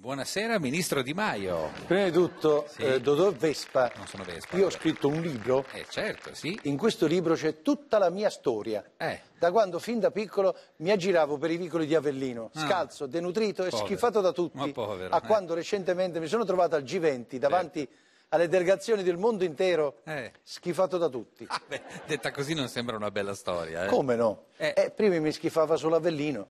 Buonasera Ministro Di Maio. Prima di tutto, sì. eh, dottor Vespa, Vespa io ho scritto un libro. Eh, certo, sì. In questo libro c'è tutta la mia storia. Eh. Da quando fin da piccolo mi aggiravo per i vicoli di Avellino, ah. scalzo, denutrito povero. e schifato da tutti. Ma Povero, a eh. quando recentemente mi sono trovato al G20 certo. davanti alle delegazioni del mondo intero, eh. schifato da tutti. Ah, beh, detta così non sembra una bella storia. Eh? Come no? Eh. eh prima mi schifava solo Avellino.